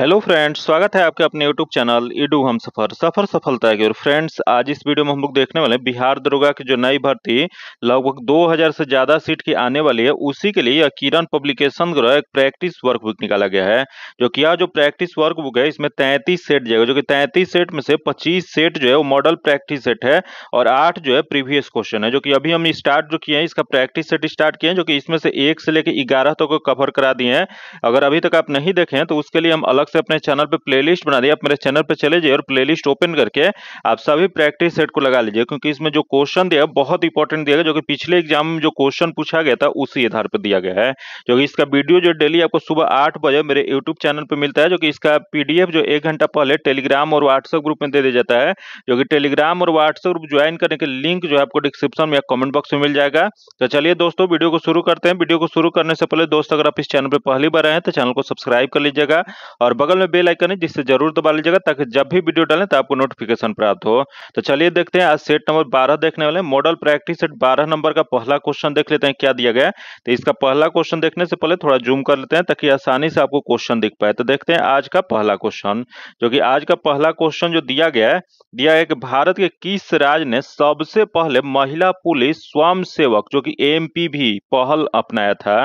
hello friends स्वागत है आपके अपने यूट्यूब चैनल ईडू हम सफर सफर सफलता की और फ्रेंड्स आज इस वीडियो में हम लोग देखने वाले हैं बिहार दरोगा की जो नई भर्ती लगभग 2000 से ज़्यादा सीट की आने वाली है उसी के लिए किरण पब्लिकेशन द्वारा एक प्रैक्टिस वर्क बुक निकाला गया है जो कि यह जो प्रैक्टिस वर्क बुक है इसमें तैंतीस सेट जाएगा जो कि तैंतीस सेट में से पच्चीस सेट जो है वो मॉडल प्रैक्टिस सेट है और आठ जो है प्रीवियस क्वेश्चन है जो कि अभी हम स्टार्ट जो किए हैं इसका प्रैक्टिस सेट स्टार्ट किए हैं जो कि इसमें से एक से लेकर ग्यारह तक कवर करा दिए हैं अगर अभी तक आप नहीं देखें तो उसके लिए हम अलग से अपने चैनल पे प्लेलिस्ट बना दिया आप मेरे चैनल पे चले जाइए और प्लेलिस्ट ओपन करके आप सभी प्रैक्टिस सेट को लगा लीजिए क्योंकि इसमें जो क्वेश्चन दिया है बहुत इंपॉर्टेंट दिया गया जो कि पिछले एग्जाम में जो क्वेश्चन पूछा गया था उसी आधार पर दिया गया है जो कि इसका वीडियो जो डेली आपको सुबह आठ बजे मेरे यूट्यूब चैनल पर मिलता है जो कि इसका पीडीएफ जो एक घंटा पहले टेलीग्राम और व्हाट्सएप ग्रुप में दे दिया जाता है जो कि टेलीग्राम और व्हाट्सएप ग्रुप ज्वाइन करने के लिंक जो है आपको डिस्क्रिप्शन में या कॉमेंट बॉक्स में मिल जाएगा तो चलिए दोस्तों वीडियो को शुरू करते हैं वीडियो को शुरू करने से पहले दोस्त अगर आप इस चैनल पर पहली बार आए हैं तो चैनल को सब्सक्राइब कर लीजिएगा और और बगल में बेल आइकन है जिससे जरूर दबा लीजिएगा ताकि जब भी वीडियो डालें तो आपको नोटिफिकेशन प्राप्त हो तो चलिए देखते हैं आज सेट नंबर बारह देखने वाले मॉडल प्रैक्टिस सेट बारह नंबर का पहला क्वेश्चन देख लेते हैं क्या दिया गया तो इसका पहला क्वेश्चन देखने से पहले थोड़ा जूम कर लेते हैं ताकि आसानी से आपको क्वेश्चन दिख पाए तो देखते हैं आज का पहला क्वेश्चन जो कि आज का पहला क्वेश्चन जो दिया गया है दिया गया कि भारत के किस राज्य ने सबसे पहले महिला पुलिस स्वयं सेवक जो कि एमपीवी पहल अपनाया था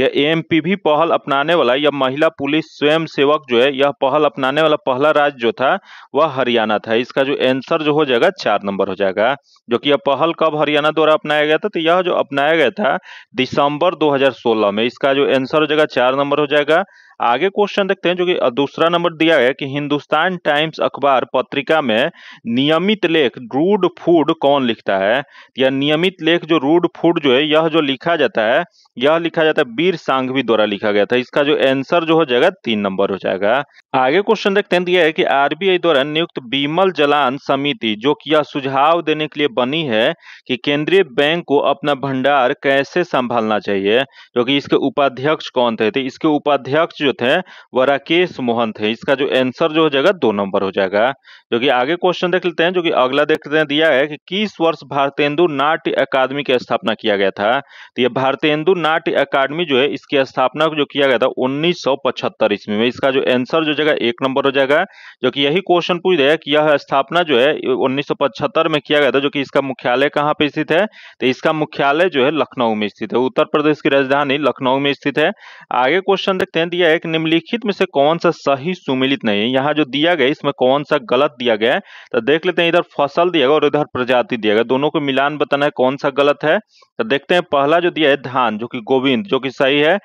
तो एमपीवी पहल अपनाने वाला या महिला पुलिस स्वयं सेवक जो है यह पहल अपनाने वाला पहला राज्य जो था वह हरियाणा था इसका जो आंसर जो हो जाएगा चार नंबर हो जाएगा जो कि यह पहल कब हरियाणा द्वारा अपनाया गया था तो यह जो अपनाया गया था दिसंबर 2016 में इसका जो आंसर हो जाएगा चार नंबर हो जाएगा आगे क्वेश्चन देखते हैं जो कि दूसरा नंबर दिया है कि हिंदुस्तान टाइम्स अखबार पत्रिका में नियमित लेख रूड फूड कौन लिखता है या नियमित लेख जो रूड फूड जो है यह जो लिखा जाता है यह लिखा जाता है वीर सांघवी द्वारा लिखा गया था इसका जो आंसर जो हो जाएगा तीन नंबर हो जाएगा आगे क्वेश्चन देखते हैं दिया है कि आरबीआई द्वारा नियुक्त बीमल जलान समिति जो कि यह सुझाव देने के लिए बनी है कि केंद्रीय बैंक को अपना भंडार कैसे संभालना चाहिए जो कि इसके उपाध्यक्ष कौन थे, तो इसके उपाध्यक्ष जो थे वह राकेश मोहन थे इसका जो आंसर जो हो जाएगा दो नंबर हो जाएगा जो कि आगे क्वेश्चन देख लेते हैं जो कि अगला देख लेते हैं दिया है कि किस वर्ष भारतेंदु नाट्य अकादमी की स्थापना किया गया था तो यह भारतेंदु नाट्य अकादमी जो है इसकी स्थापना जो किया गया था उन्नीस ईस्वी में इसका जो आंसर जो जगह एक नंबर हो जाएगा जो कि यही क्वेश्चन पूछ रहे कि यह स्थापना जो है उन्नीस में किया गया था जो कि इसका मुख्यालय कहाँ पे स्थित है तो इसका मुख्यालय जो है लखनऊ में स्थित है उत्तर प्रदेश की राजधानी लखनऊ में स्थित है आगे क्वेश्चन देखते हैं दिया कि निम्नलिखित में से कौन सा सही सुमिलित नहीं है यहाँ जो दिया गया इसमें कौन सा गलत दिया गया है तो देख लेते हैं इधर फसल दिया गया और इधर प्रजाति दिया गया दोनों को मिलान बताना है कौन सा गलत है तो देखते हैं पहला जो दिया है धान जो कि गोविंद जो कि सही है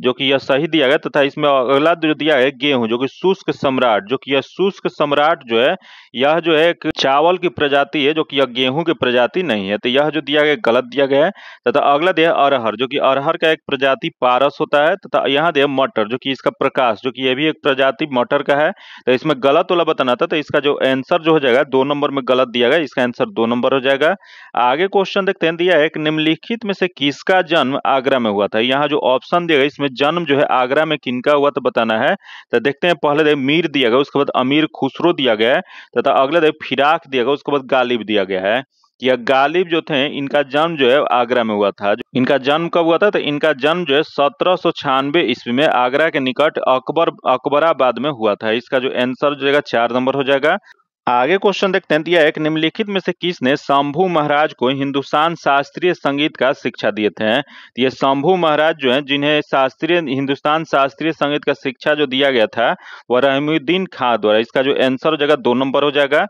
जो कि यह सही दिया गया तथा इसमें अगला जो दिया है गेहूं जो कि शुष्क सम्राट जो कि यह शुष्क सम्राट जो है यह जो है एक चावल की प्रजाति है जो कि यह गेहूं की प्रजाति नहीं है तो यह जो दिया गया गलत दिया गया है तथा अगला दिया अरहर जो कि अरहर का एक प्रजाति पारस होता है तथा यहाँ दिया मटर जो कि इसका प्रकाश जो कि यह भी एक प्रजाति मटर का है तो इसमें गलत वाला बताना था तो इसका जो आंसर जो हो जाएगा दो नंबर में गलत दिया गया इसका आंसर दो नंबर हो जाएगा आगे क्वेश्चन देखते हैं दिया है निम्नलिखित में से किसका जन्म आगरा में हुआ था यहाँ जो ऑप्शन दिया गया इसमें जन्म जो है आगरा में किनका हुआ तो बताना है तो देखते हैं पहले दे मीर दिया गया उसके बाद अमीर खुसरो दिया गया है तथा अगले दे फिराक दिया गया उसके बाद गालिब दिया गया है या गालिब जो थे इनका जन्म जो है आगरा में हुआ था इनका जन्म कब हुआ था तो इनका जन्म जो है सत्रह सौ छियानवे ईस्वी में आगरा के निकट अकबर अकबराबाद में हुआ था इसका जो आंसर जो जाएगा चार नंबर हो जाएगा आगे क्वेश्चन देखते हैं दिया है निम्नलिखित में से किसने शंभू महाराज को हिंदुस्तान शास्त्रीय संगीत का शिक्षा दिए थे ये शंभू महाराज जो हैं जिन्हें शास्त्रीय हिंदुस्तान शास्त्रीय संगीत का शिक्षा जो दिया गया था वह रहमुद्दीन खां द्वारा इसका जो आंसर हो जाएगा दो नंबर हो जाएगा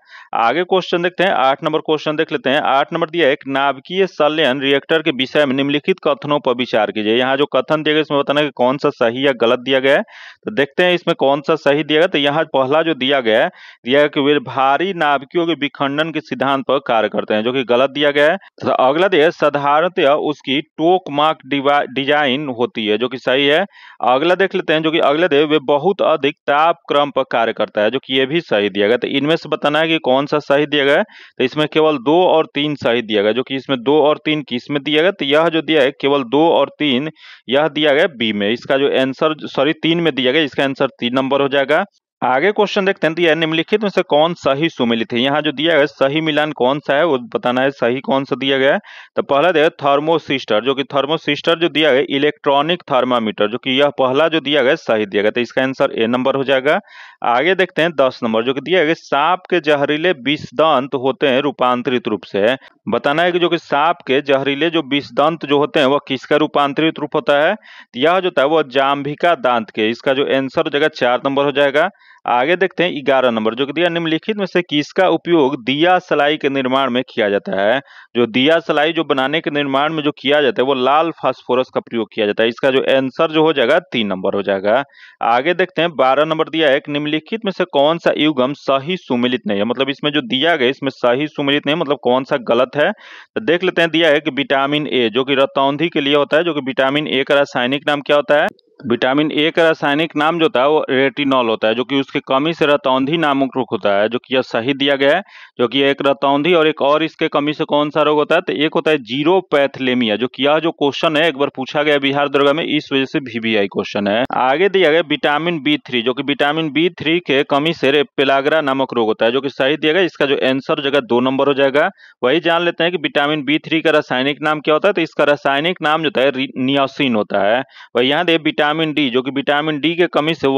आगे क्वेश्चन देखते हैं आठ नंबर क्वेश्चन देख लेते हैं आठ नंबर दिया है नाभकीय संलयन रिएक्टर के विषय में निम्नलिखित कथनों पर विचार कीजिए यहाँ जो कथन दिया गया इसमें बताना कि कौन सा सही या गलत दिया गया है तो देखते हैं इसमें कौन सा सही दिया गया तो यहाँ पहला जो दिया गया दिया कि वे भारी नाभिकियों के विखंडन के सिद्धांत पर कार्य करते हैं जो कि गलत दिया गया है तथा तो अगला दिया साधारणतया उसकी टोक मार्क डिजाइन होती है जो कि सही है अगला देख लेते हैं जो कि अगले दे वे बहुत अधिक ताप क्रम पर कार्य करता है जो कि ये भी सही दिया गया तो इनमें से बताना है कि कौन सा सही दिया गया तो इसमें केवल दो और तीन सही दिया गया जो कि इसमें दो और तीन किस में दिया गया तो यह जो दिया है केवल दो और तीन यह दिया गया बी में इसका जो आंसर सॉरी तीन में दिया गया इसका आंसर तीन नंबर हो जाएगा आगे क्वेश्चन देखते हैं तो यह निम्नलिखित में से कौन सही सुमिलित है यहाँ जो दिया गया सही मिलान कौन सा है वो बताना है सही कौन सा दिया गया तो पहला दिया थर्मोसिस्टर जो कि थर्मोसिस्टर जो दिया गया इलेक्ट्रॉनिक थर्मामीटर जो कि यह पहला जो दिया गया सही दिया गया तो इसका आंसर ए नंबर हो जाएगा आगे देखते हैं दस नंबर जो कि दिया गया सांप के जहरीले दंत होते हैं रूपांतरित रूप से बताना है कि जो कि सांप के जहरीले जो विषदंत जो होते हैं वह किसका रूपांतरित रूप होता है तो यह जो था है वह जाम्भिका दांत के इसका जो आंसर हो जाएगा चार नंबर हो जाएगा आगे देखते हैं ग्यारह नंबर जो कि दिया निम्नलिखित में से किसका उपयोग दिया सलाई के निर्माण में किया जाता है जो दिया सलाई जो बनाने के निर्माण में जो किया जाता है वो लाल फास्फोरस का प्रयोग किया जाता है इसका जो आंसर जो हो जाएगा तीन नंबर हो जाएगा आगे देखते हैं बारह नंबर दिया है निम्नलिखित में से कौन सा युगम सही सुमिलित नहीं है मतलब इसमें जो दिया गया इसमें सही सुमिलित नहीं मतलब कौन सा गलत है तो देख लेते हैं दिया है कि विटामिन ए जो कि रतौंधी के लिए होता है जो कि विटामिन ए का रासायनिक नाम क्या होता है विटामिन ए का रासायनिक नाम जो होता है वो रेटिनॉल होता है जो कि उसके कमी से रतौंधी नामक रोग होता है जो कि यह सही दिया गया है जो कि एक रतौंधी और एक और इसके कमी से कौन सा रोग होता है तो एक होता है जीरो पैथलेमिया जो कि यह जो क्वेश्चन है एक बार पूछा गया बिहार दुर्गा में इस वजह से वीवीआई क्वेश्चन है आगे दिया गया विटामिन बी थ्री जो की विटामिन बी थ्री के कमी से पेलागरा नामक रोग होता है जो की सही दिया गया इसका जो आंसर जगह दो नंबर हो जाएगा वही जान लेते हैं कि विटामिन बी थ्री का रासायनिक नाम क्या होता है तो इसका रासायनिक नाम जो है नियोसिन होता है वही यहाँ देखिए विटामिन विटामिन डी जो कि विटामिन डी के कमी से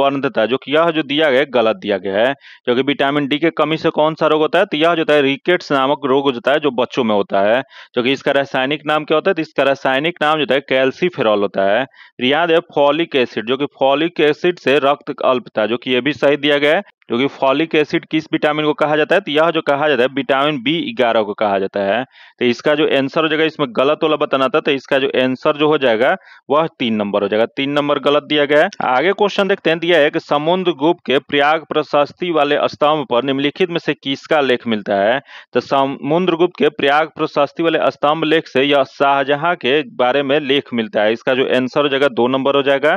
है जो कि यह जो दिया गया गलत दिया गया है क्योंकि विटामिन डी के कमी से कौन सा रोग होता है तो यह जो है रिकेट्स नामक रोग होता है जो बच्चों में होता है जो कि इसका रासायनिक नाम क्या होता है तो इसका रासायनिक नाम जो है कैल्सीफेरॉल होता है याद है फॉलिक एसिड जो कि फॉलिक एसिड से रक्त अल्पता जो कि यह भी सही दिया गया है जो कि फॉलिक एसिड किस विटामिन को कहा जाता है तो यह जो कहा जाता है विटामिन बी ग्यारह को कहा जाता है तो इसका जो आंसर हो जाएगा इसमें गलत वाला बताना था तो इसका जो आंसर जो हो जाएगा वह तीन नंबर हो जाएगा तीन नंबर गलत दिया गया है आगे क्वेश्चन देखते हैं दिया है कि समुद्र गुप्त के प्रयाग प्रशस्ति वाले स्तंभ पर निम्नलिखित में से किसका लेख मिलता है तो समुद्र गुप्त के प्रयाग प्रशस्ति वाले स्तंभ लेख से यह शाहजहां के बारे में लेख मिलता है इसका जो आंसर हो जाएगा दो नंबर हो जाएगा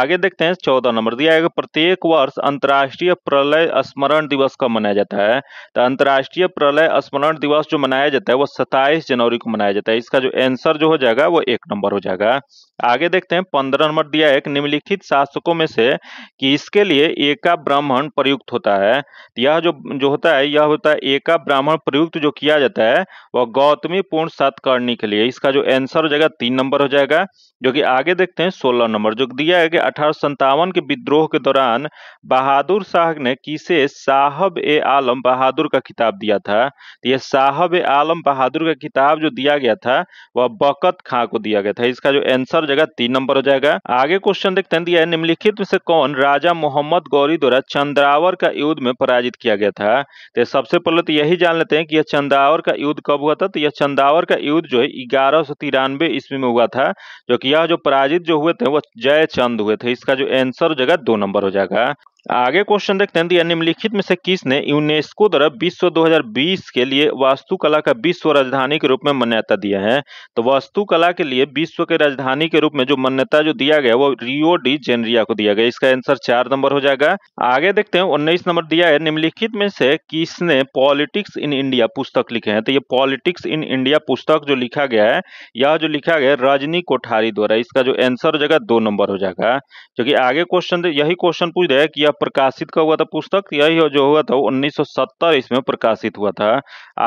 आगे देखते हैं चौदह नंबर दिया है प्रत्येक वर्ष अंतर्राष्ट्रीय प्रलय स्मरण दिवस कब मनाया जाता है तो अंतर्राष्ट्रीय प्रलय स्मरण दिवस जो मनाया जाता है वो 27 जनवरी को मनाया जाता है इसका जो आंसर जो हो जाएगा वो एक नंबर हो जाएगा आगे देखते हैं पंद्रह नंबर दिया है निम्नलिखित शासकों में से कि इसके लिए एका ब्राह्मण प्रयुक्त होता है यह जो जो होता है यह होता है एका ब्राह्मण प्रयुक्त जो किया जाता है वह गौतमी पूर्ण सतकर्णी के लिए इसका जो आंसर हो जाएगा तीन नंबर हो जाएगा जो कि आगे देखते हैं सोलह नंबर जो दिया है कि अठारह के विद्रोह के दौरान बहादुर शाह ने किसे साहब ए आलम बहादुर का किताब दिया था तो यह साहब ए आलम बहादुर का किताब जो दिया गया था वह बकत खां को दिया गया था इसका जो आंसर जगह तीन नंबर हो जाएगा आगे क्वेश्चन देखते हैं दिया है निम्नलिखित में से कौन राजा मोहम्मद गौरी द्वारा चंद्रावर का युद्ध में पराजित किया गया था तो सबसे पहले तो यही जान लेते हैं कि यह चंद्रावर का युद्ध कब हुआ था तो यह चंद्रावर का युद्ध जो है ग्यारह सौ तिरानवे ईस्वी में हुआ था जो कि यह जो पराजित जो हुए थे वह जय चंद हुए थे इसका जो आंसर जगह दो नंबर हो जाएगा आगे क्वेश्चन देखते हैं निम्नलिखित में से किसने यूनेस्को द्वारा विश्व 2020 के लिए वास्तुकला का विश्व राजधानी के रूप में मान्यता दिया है तो वास्तुकला के लिए विश्व के राजधानी के रूप में जो मान्यता जो दिया गया वो रियो डी जेनरिया को दिया गया इसका आंसर चार नंबर हो जाएगा आगे देखते हैं उन्नीस नंबर दिया है निम्नलिखित में से किसने पॉलिटिक्स इन इंडिया पुस्तक लिखे हैं तो ये पॉलिटिक्स इन इंडिया पुस्तक जो लिखा गया है यह जो लिखा गया है रजनी कोठारी द्वारा इसका जो आंसर हो जाएगा दो नंबर हो जाएगा क्योंकि आगे क्वेश्चन यही क्वेश्चन पूछ रहे हैं कि यह जब प्रकाशित का हुआ था पुस्तक यही जो हुआ था उन्नीस सौ इसमें प्रकाशित हुआ था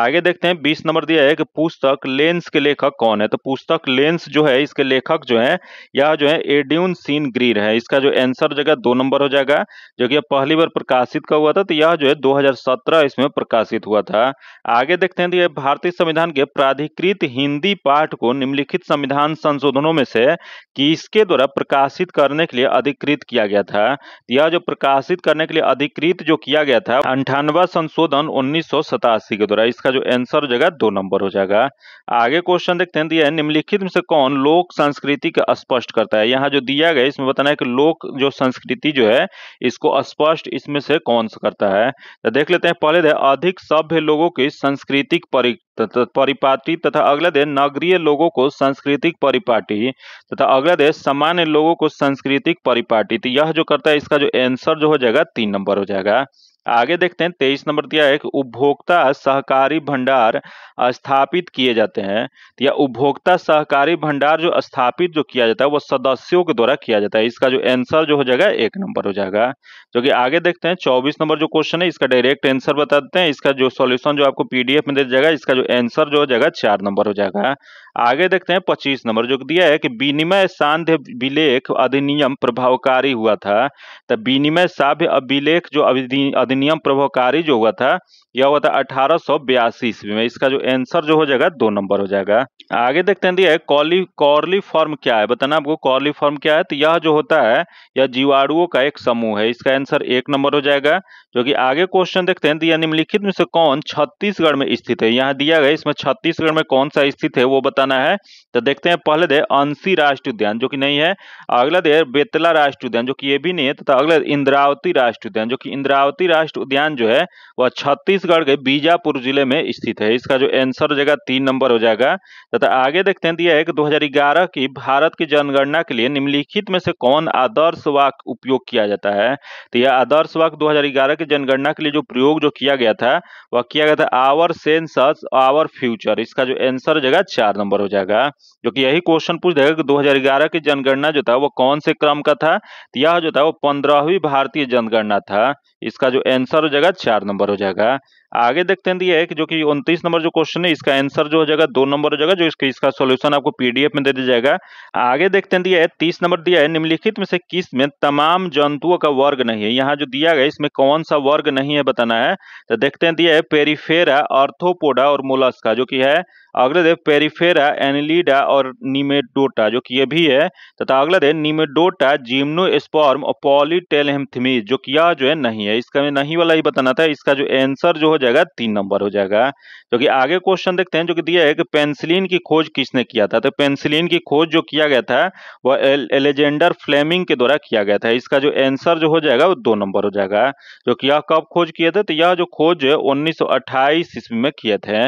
आगे देखते हैं बीस नंबर दिया है कि पुस्तक लेंस के लेखक कौन है तो पुस्तक लेंस जो है इसके लेखक जो है यह जो है एड्यून सीन ग्रीर है इसका जो आंसर जगह दो नंबर हो जाएगा जो कि पहली बार प्रकाशित का हुआ था तो यह जो है 2017 इसमें प्रकाशित हुआ था आगे देखते हैं तो भारतीय संविधान के प्राधिकृत हिंदी पाठ को निम्नलिखित संविधान संशोधनों में से किसके द्वारा प्रकाशित करने के लिए अधिकृत किया गया था यह जो प्रकाश प्रकाशित करने के लिए अधिकृत जो किया गया था अंठानवा संशोधन उन्नीस के द्वारा इसका जो एंसर हो जाएगा दो नंबर हो जाएगा आगे क्वेश्चन देखते हैं दिया है निम्नलिखित में से कौन लोक संस्कृति का स्पष्ट करता है यहाँ जो दिया गया इसमें बताना है कि लोक जो संस्कृति जो है इसको स्पष्ट इसमें से कौन सा करता है तो देख लेते हैं पहले अधिक सभ्य लोगों की सांस्कृतिक परिपाटी तथा अगले दिन नगरीय लोगों को सांस्कृतिक परिपाटी तथा अगला दिन सामान्य लोगों को सांस्कृतिक परिपाटी तो यह जो करता है इसका जो आंसर जो हो जाएगा तीन नंबर हो जाएगा आगे देखते हैं तेईस नंबर दिया है कि उपभोक्ता सहकारी भंडार स्थापित किए जाते हैं तो या उपभोक्ता सहकारी भंडार जो स्थापित जो किया जाता है वो सदस्यों के द्वारा किया जाता है इसका जो आंसर जो हो जाएगा एक नंबर हो जाएगा जो कि आगे देखते हैं चौबीस नंबर जो क्वेश्चन है इसका डायरेक्ट आंसर बता देते हैं इसका जो सोल्यूशन जो आपको पीडीएफ में दे जाएगा इसका जो आंसर जो हो जाएगा चार नंबर हो जाएगा आगे देखते हैं पच्चीस नंबर जो दिया है कि विनिमय सांध्य विलेख अधिनियम प्रभावकारी हुआ था तो विनिमय साभ्य अभिलेख जो अधिनियम प्रभावकारी जो हुआ था यह हुआ था अठारह सौ बयासी ईस्वी में इसका जो आंसर जो हो जाएगा दो नंबर हो जाएगा आगे देखते हैं दिया है कॉली कॉर्ली फॉर्म क्या है बताना आपको कॉर्ली फॉर्म क्या है तो यह जो होता है यह जीवाणुओं का एक समूह है इसका आंसर एक नंबर हो जाएगा जो कि आगे क्वेश्चन देखते हैं दिया निम्नलिखित में से कौन छत्तीसगढ़ में स्थित है यहाँ दिया गया इसमें छत्तीसगढ़ में कौन सा स्थित है वो बताना जाना है तो देखते हैं पहले दे अंशी राष्ट्रीय उद्यान जो कि नहीं है अगला दे बेतला राष्ट्रीय उद्यान जो कि ये भी नहीं है तथा तो अगला इंद्रावती राष्ट्रीय उद्यान जो कि इंद्रावती राष्ट्रीय उद्यान जो है वह छत्तीसगढ़ के बीजापुर जिले में स्थित है इसका जो एंसर हो जाएगा तीन नंबर हो जाएगा तथा आगे देखते हैं दिया तो है कि दो की भारत की जनगणना के लिए निम्नलिखित में से कौन आदर्श वाक उपयोग किया जाता है तो यह आदर्श वाक दो की जनगणना के लिए जो प्रयोग जो किया गया था वह किया गया था आवर सेंसस आवर फ्यूचर इसका जो एंसर जगह चार नंबर नंबर हो जाएगा जो कि यही क्वेश्चन पूछ देगा कि 2011 की जनगणना जो था वो कौन से क्रम का था तो यह जो था वो पंद्रहवीं भारतीय जनगणना था इसका जो आंसर हो जाएगा चार नंबर हो जाएगा आगे देखते हैं दिया तो है कि जो कि उनतीस नंबर जो क्वेश्चन है इसका आंसर जो हो जाएगा दो नंबर हो जाएगा जो इसका इसका सोल्यूशन आपको पीडीएफ में दे दिया जाएगा आगे देखते हैं दिया तो है तीस नंबर दिया है निम्नलिखित में से किस में तमाम जंतुओं का वर्ग नहीं है यहाँ जो दिया गया इसमें कौन सा वर्ग नहीं है बताना है तो देखते हैं दिया है पेरीफेरा ऑर्थोपोडा और मोलस्का जो की है अगले दे पेरीफेरा एनिलीडा और निमेडोटा जो कि ये भी है तथा अगला दे नीमेडोटा जीमनोस्पॉर्म और पॉलीटेलहेमथिमीज जो कि यह जो है नहीं है इसका में नहीं वाला ही बताना था इसका जो आंसर जो हो जाएगा तीन नंबर हो जाएगा जो कि आगे क्वेश्चन देखते हैं जो कि दिया है कि पेंसिलिन की खोज किसने किया था तो पेंसिलिन की खोज जो किया गया था वह एलेजेंडर फ्लेमिंग के द्वारा किया गया था इसका जो एंसर जो हो जाएगा वो दो नंबर हो जाएगा जो कि यह कब खोज किया था तो यह जो खोज है उन्नीस ईस्वी में किए थे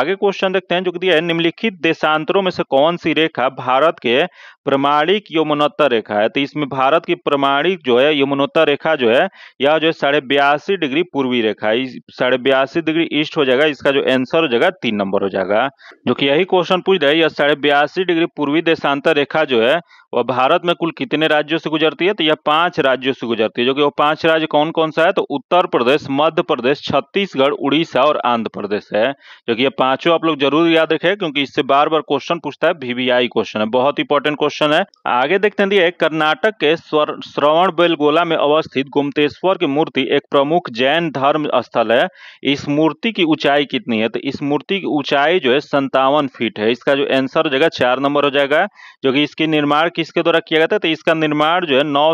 आगे क्वेश्चन देखते हैं जो दिया है निम्नलिखित देशांतरों में से कौन सी रेखा भारत के प्रमाणिक यमुनोत्तर रेखा है तो इसमें भारत की प्रमाणिक जो है यमुनोत्तर रेखा जो है यह जो है साढ़े बयासी डिग्री पूर्वी रेखा है साढ़े बयासी डिग्री ईस्ट हो जाएगा इसका जो आंसर हो जाएगा तीन नंबर हो जाएगा जो कि यही क्वेश्चन पूछ रहा है यह साढ़े बयासी डिग्री पूर्वी देशांतर रेखा जो है वह भारत में कुल कितने राज्यों से गुजरती है तो यह पांच राज्यों से गुजरती है जो कि वो पांच राज्य कौन कौन सा है तो उत्तर प्रदेश मध्य प्रदेश छत्तीसगढ़ उड़ीसा और आंध्र प्रदेश है जो कि यह पांचों आप लोग जरूर याद रखे क्योंकि इससे बार बार क्वेश्चन पूछता है वीवीआई क्वेश्चन है बहुत इंपॉर्टेंट क्वेश्चन है आगे देखते हैं कर्नाटक के श्रवण बेलगोला में अवस्थित गुमतेश्वर की मूर्ति एक प्रमुख जैन धर्म स्थल है इस मूर्ति की ऊंचाई कितनी है तो इस मूर्ति की ऊंचाई जो है संतावन फीट है इसका जो आंसर हो जाएगा चार नंबर हो जाएगा जो कि इसके निर्माण किसके द्वारा किया गया था तो इसका निर्माण जो है नौ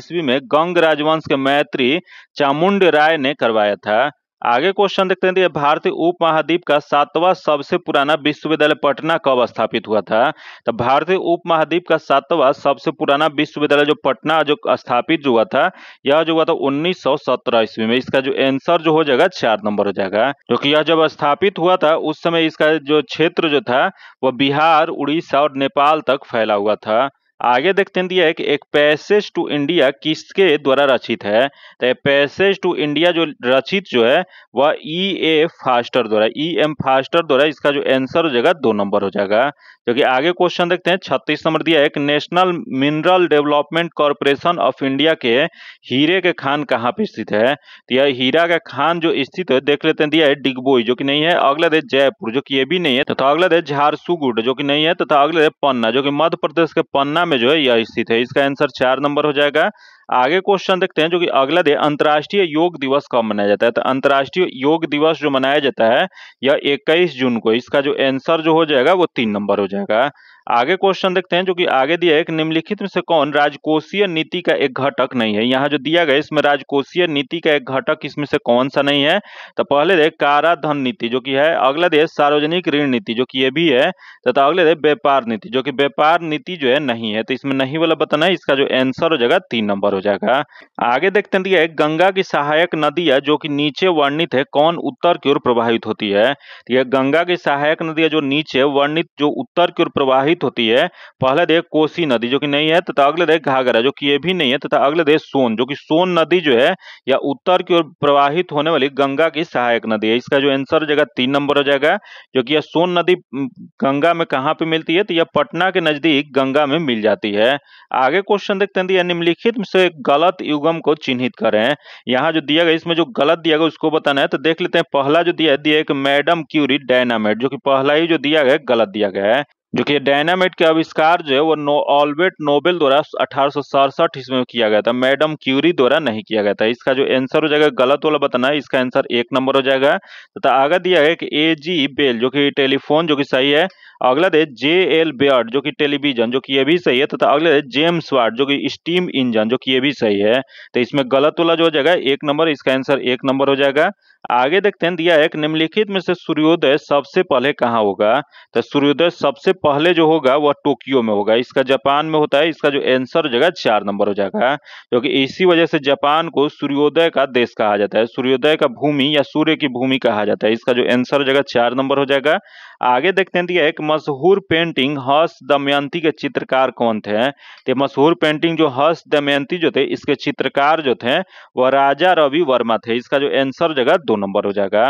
ईस्वी में गंग राजवंश के मैत्री चामुंड राय ने करवाया था आगे क्वेश्चन देखते हैं भारतीय उप महाद्वीप का सातवा सबसे पुराना विश्वविद्यालय पटना कब स्थापित हुआ था तो भारतीय उप महाद्वीप का सातवा सबसे पुराना विश्वविद्यालय जो पटना जो स्थापित जो हुआ था यह जो हुआ था 1917 ईस्वी में इसका जो आंसर जो हो जाएगा चार नंबर हो जाएगा क्योंकि यह जब स्थापित हुआ था उस समय इसका जो क्षेत्र जो था वह बिहार उड़ीसा और नेपाल तक फैला हुआ था आगे देखते दिया है कि एक पैसेज टू इंडिया किसके द्वारा रचित है तो पैसेज टू इंडिया जो रचित जो है वह ई ए फास्टर द्वारा ई एम फास्टर द्वारा इसका जो आंसर हो जाएगा दो नंबर हो जाएगा क्योंकि आगे क्वेश्चन देखते हैं छत्तीस नंबर दिया है कि national mineral development corporation of India के हीरे के खान कहाँ पे स्थित है तो यह हीरा का खान जो स्थित है देख लेते हैं दिया है डिगबोई जो कि नहीं है अगला दे जयपुर जो कि ये भी नहीं है तथा अगला दे झारसुगुड जो कि नहीं है तथा अगला दे पन्ना जो कि मध्य प्रदेश के पन्ना में जो है यह स्थित है इसका आंसर चार नंबर हो जाएगा आगे क्वेश्चन देखते हैं जो कि अगला दे अंतर्राष्ट्रीय योग दिवस कब मनाया जाता है तो अंतर्राष्ट्रीय योग दिवस जो मनाया जाता है यह 21 जून को इसका जो आंसर जो हो जाएगा वो तीन नंबर हो जाएगा आगे क्वेश्चन देखते हैं जो कि आगे दिया है कि निम्नलिखित में से कौन राजकोषीय नीति का एक घटक नहीं है यहाँ जो दिया गया इसमें राजकोषीय नीति का एक घटक इसमें से कौन सा नहीं है तो पहले दे काराधन नीति जो कि है अगला दे सार्वजनिक ऋण नीति जो कि ये भी है तथा तो, तो अगले दे व्यापार नीति जो कि व्यापार नीति जो है नहीं है तो इसमें नहीं वाला बताना है इसका जो आंसर हो जाएगा तीन नंबर हो जाएगा आगे देखते हैं दिया गंगा की सहायक नदियां जो की नीचे वर्णित है कौन उत्तर की ओर प्रवाहित होती है तो यह गंगा की सहायक नदियां जो नीचे वर्णित जो उत्तर की ओर प्रवाहित प्रवाहित होती है पहला देख कोसी नदी जो कि नहीं है तथा अगले देख घाघरा जो कि ये भी नहीं है तथा अगले देख सोन जो कि सोन नदी जो है या उत्तर की ओर प्रवाहित होने वाली गंगा की सहायक नदी है इसका जो आंसर हो जाएगा तीन नंबर हो जाएगा जो कि यह सोन नदी गंगा में कहाँ पे मिलती है तो यह पटना के नजदीक गंगा में मिल जाती है आगे क्वेश्चन देखते हैं तो यह निम्नलिखित से गलत युगम को चिन्हित करें यहाँ जो दिया गया इसमें जो गलत दिया गया उसको बताना है तो देख लेते हैं पहला जो दिया है दिया एक मैडम क्यूरी डायनामेट जो कि पहला ही जो दिया गया गलत दिया गया है जो कि डायनामाइट का आविष्कार जो है वो नो ऑलबेट नोबेल द्वारा अठारह ईस्वी में किया गया था मैडम क्यूरी द्वारा नहीं किया गया था इसका जो आंसर हो जाएगा गलत वाला बताना है इसका आंसर एक नंबर हो जाएगा तथा आगे दिया है कि ए जी बेल जो कि टेलीफोन जो कि सही है अगला दे जे एल बियर्ड जो कि टेलीविजन जो कि ये भी सही है तथा अगला दे जेम्स वार्ड जो कि स्टीम इंजन जो कि ये भी सही है तो इसमें गलत वाला जो हो जाएगा एक नंबर इसका आंसर एक नंबर हो जाएगा आगे देखते हैं दिया है कि निम्नलिखित में से सूर्योदय सबसे पहले कहाँ होगा तो सूर्योदय सबसे पहले जो होगा वह टोक्यो में होगा इसका जापान में होता है इसका जो आंसर हो जाएगा चार नंबर हो जाएगा क्योंकि इसी वजह से जापान को सूर्योदय का देश कहा जाता है सूर्योदय का भूमि या सूर्य की भूमि कहा जाता है इसका जो आंसर हो जाएगा चार नंबर हो जाएगा आगे देखते हैं दिया है मशहूर पेंटिंग हर्ष दमयंती के चित्रकार कौन थे तो मशहूर पेंटिंग जो हर्ष दमयंती जो थे इसके चित्रकार जो थे वह राजा रवि वर्मा थे इसका जो आंसर जगह दो नंबर हो जाएगा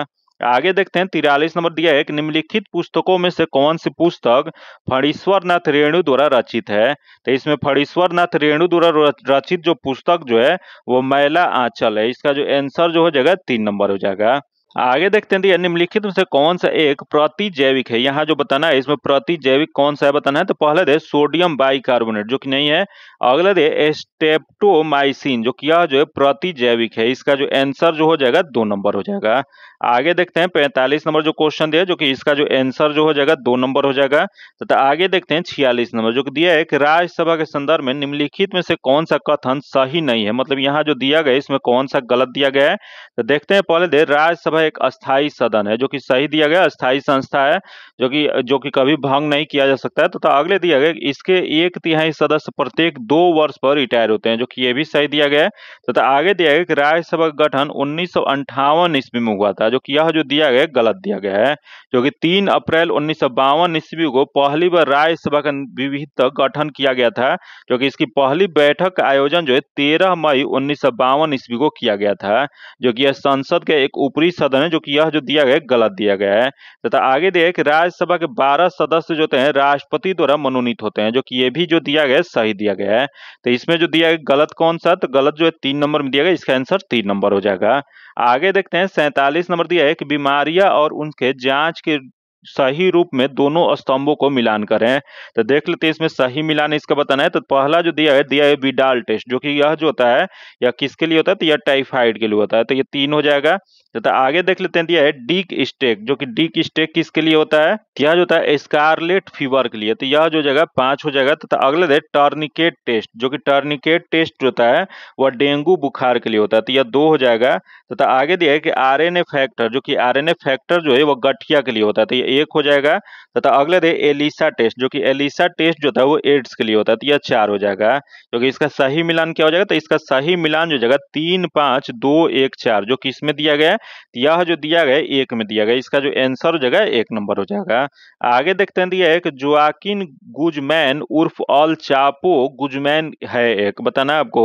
आगे देखते हैं तिरालीस नंबर दिया है कि निम्नलिखित पुस्तकों में से कौन सी पुस्तक फणीश्वर नाथ रेणु द्वारा रचित है तो इसमें फणीश्वर नाथ रेणु द्वारा रचित जो पुस्तक जो है वो मैला आंचल है इसका जो आंसर जो हो जाएगा तीन नंबर हो जाएगा आगे देखते हैं तो निम्नलिखित में से कौन सा एक प्रतिजैविक है यहाँ जो बताना है इसमें प्रतिजैविक कौन सा है बताना है तो पहला दे सोडियम बाइकार्बोनेट जो कि नहीं है अगला दे स्टेप्टोमाइसिन जो कि यह जो है प्रतिजैविक है इसका जो आंसर जो हो जाएगा दो नंबर हो जाएगा आगे देखते हैं पैंतालीस नंबर जो क्वेश्चन दिया जो कि इसका जो आंसर जो हो जाएगा दो नंबर हो जाएगा तथा आगे देखते हैं छियालीस नंबर जो दिया है कि राज्यसभा के संदर्भ में निम्नलिखित में से कौन सा कथन सही नहीं है मतलब यहाँ जो दिया गया इसमें कौन सा गलत दिया गया है तो देखते हैं पहले दे राज्यसभा एक अस्थायी सदन है जो कि सही दिया गया अस्थायी संस्था है जो कि जो कि कभी भंग नहीं किया जा सकता है तथा तो अगले दिया गया इसके एक तिहाई सदस्य प्रत्येक दो वर्ष पर रिटायर होते हैं जो कि यह भी सही दिया गया है तथा आगे दिया गया कि राज्यसभा का गठन उन्नीस ईस्वी में हुआ था था जो कि यह जो दिया गया गलत दिया गया है जो कि तीन अप्रैल उन्नीस ईस्वी को पहली बार राज्यसभा का विविध गठन किया गया था जो कि इसकी पहली बैठक का आयोजन जो है तेरह मई उन्नीस ईस्वी को किया गया था जो कि यह संसद के एक ऊपरी सदन है जो कि यह जो दिया गया गलत दिया गया है तथा आगे दिया कि राज्यसभा के बारह सदस्य जो होते हैं राष्ट्रपति द्वारा मनोनीत होते हैं जो कि ये भी जो दिया गया सही दिया गया है तो इसमें जो दिया गया गलत कौन सा तो गलत जो है तीन नंबर में दिया गया इसका आंसर तीन नंबर हो जाएगा आगे देखते हैं सैतालीस नंबर दिया है कि बीमारियां और उनके जांच के सही रूप में दोनों स्तंभों को मिलान करें तो देख लेते हैं इसमें सही मिलान इसका बताना है तो पहला जो दिया है दिया है बिडाल टेस्ट जो कि यह जो होता है यह किसके लिए होता है तो यह टाइफाइड के लिए होता है तो ये तीन हो जाएगा तथा तो, तो आगे देख लेते हैं दिया है डीक स्टेक जो कि डीक स्टेक किसके लिए होता है यह जो होता है स्कारलेट फीवर के लिए तो यह जो जगह पांच हो जाएगा तथा तो, अगले दे टर्निकेट टेस्ट जो कि टर्निकेट टेस्ट जो होता है वह डेंगू बुखार के लिए होता है तो यह दो हो जाएगा तथा आगे दिया है कि आर फैक्टर जो कि आर फैक्टर जो है वह गठिया के लिए होता है तो ये एक हो जाएगा तथा अगला दे एलिसा टेस्ट जो कि एलिसा टेस्ट जो था वो एड्स के लिए होता है तो यह चार हो जाएगा क्योंकि इसका सही मिलान क्या हो जाएगा तो इसका सही मिलान जो जाएगा तीन पाँच दो एक चार जो किस में दिया गया है तो यह जो दिया गया एक में दिया गया इसका जो एंसर हो जाएगा एक नंबर हो जाएगा आगे देखते हैं दिया तो एक जोआकिन गुजमैन उर्फ ऑल चापो गुजमैन है एक बताना आपको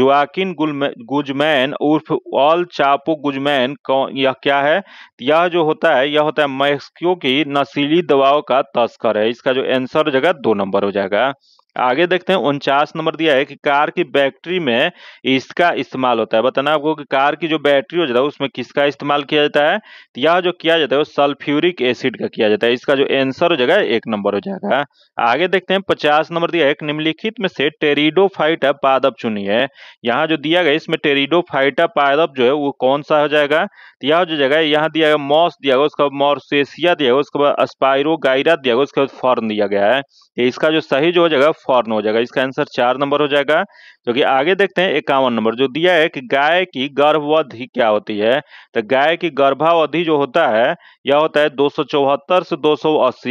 जोआकिन गुजमैन उर्फ ऑल चापो गुजमैन यह क्या है तो यह जो होता है यह होता है मैक्सिको जो कि नशीली दवाओं का तस्कर है इसका जो आंसर हो जाएगा दो नंबर हो जाएगा आगे देखते हैं उनचास नंबर दिया है कि कार की बैटरी में इसका इस्तेमाल होता है बताना आपको कि कार की जो बैटरी हो जाता है उसमें किसका इस्तेमाल किया जाता है तो यह जो किया जाता है वो सल्फ्यूरिक एसिड का किया जाता है इसका जो एंसर हो जाएगा एक नंबर हो जाएगा आगे देखते हैं पचास नंबर दिया है निम्नलिखित में से टेरिडोफाइटा पादप है यहाँ जो दिया गया इसमें फाइटा पादप जो है वो कौन सा हो जाएगा तो यह जो जगह यहाँ दिया गया मॉस दिया गया उसका बाद मॉर्सेसिया दिया गया उसके बाद स्पाइरो दिया गया उसके बाद फॉर्न दिया गया है तो इसका जो सही जो हो जाएगा फॉर्न हो जाएगा इसका आंसर चार नंबर हो जाएगा जो कि आगे देखते हैं इक्यावन नंबर जो दिया है कि गाय की गर्भवधि क्या होती है तो गाय की गर्भावधि जो होता है यह होता है दो से दो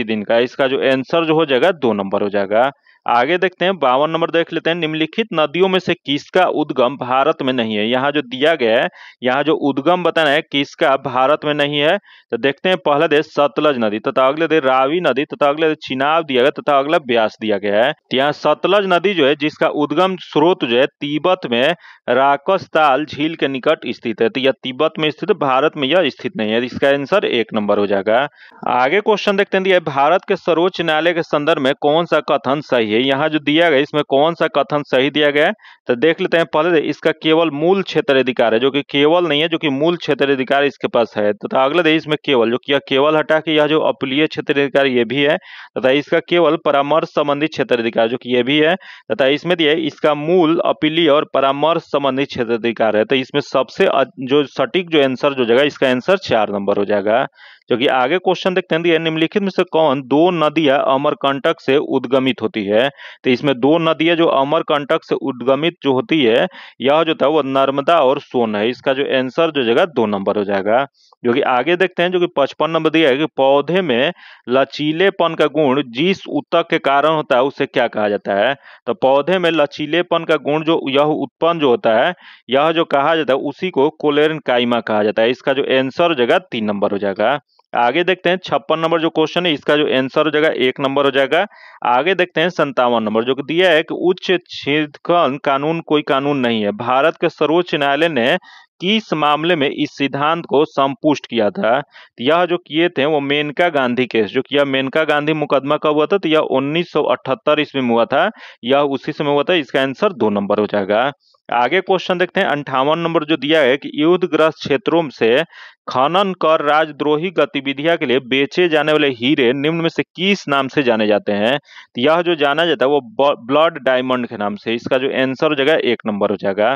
दिन का इसका जो आंसर जो हो जाएगा दो नंबर हो जाएगा आगे देखते हैं बावन नंबर देख लेते हैं निम्नलिखित नदियों में से किसका उद्गम भारत में नहीं है यहाँ जो दिया गया है यहाँ जो उद्गम बताना है किसका भारत में नहीं है तो देखते हैं पहला दे सतलज नदी तथा अगले दे रावी नदी तथा अगले देश चिनाव दिया गया तथा अगला ब्यास दिया गया है तो यहाँ सतलज नदी जो है जिसका उद्गम स्रोत जो है तिब्बत में राकस्ताल झील के निकट स्थित है तो यह तिब्बत में स्थित भारत में यह स्थित नहीं है इसका आंसर एक नंबर हो जाएगा आगे क्वेश्चन देखते हैं भारत के सर्वोच्च न्यायालय के संदर्भ में कौन सा कथन सही है ये यहाँ जो दिया गया इसमें कौन सा कथन सही दिया गया है तो देख लेते हैं पहले इसका केवल मूल क्षेत्र अधिकार है जो कि केवल नहीं है जो कि मूल क्षेत्र अधिकार इसके पास है तथा तो, तो अगले दे इसमें केवल जो कि यह केवल हटा के यह जो अपलीय क्षेत्र अधिकार ये भी है तथा इसका केवल परामर्श संबंधित क्षेत्र अधिकार जो कि यह भी है तथा इसमें दिया इसका मूल अपीलीय और परामर्श संबंधित क्षेत्र अधिकार है तो इसमें सबसे जो सटीक जो आंसर जो जगह इसका आंसर चार नंबर हो जाएगा जबकि आगे क्वेश्चन देखते हैं दिया तो निम्नलिखित में से कौन दो नदियां अमरकंटक से उद्गमित होती है तो इसमें दो नदियां जो अमरकंटक से उद्गमित जो होती है यह जो था वो नर्मदा और सोन है इसका जो आंसर जो जगह दो नंबर हो जाएगा जो कि आगे देखते हैं जो कि पचपन नंबर दिया है कि पौधे में लचीलेपन का गुण जिस उत्तक के कारण होता है उसे क्या कहा जाता है तो पौधे में लचीलेपन का गुण जो यह उत्पन्न जो होता है यह जो कहा जाता है उसी को कोलेरन काइमा कहा जाता है इसका जो आंसर हो जाएगा तीन नंबर हो जाएगा आगे देखते हैं छप्पन नंबर जो क्वेश्चन है इसका जो आंसर हो जाएगा एक नंबर हो जाएगा आगे देखते हैं संतावन नंबर जो दिया है कि उच्च छेदखन कानून कोई कानून नहीं है भारत के सर्वोच्च न्यायालय ने किस मामले में इस सिद्धांत को संपुष्ट किया था तो यह जो किए थे वो मेनका गांधी केस जो किया मेनका गांधी मुकदमा कब हुआ था तो यह 1978 ईस्वी में हुआ था यह उसी समय हुआ था इसका आंसर दो नंबर हो जाएगा आगे क्वेश्चन देखते हैं अंठावन नंबर जो दिया है कि युद्धग्रस्त क्षेत्रों से खनन कर राजद्रोही गतिविधियां के लिए बेचे जाने वाले हीरे निम्न में से किस नाम से जाने जाते हैं तो यह जो जाना जाता है वो ब्लड डायमंड के नाम से इसका जो आंसर हो जाएगा एक नंबर हो जाएगा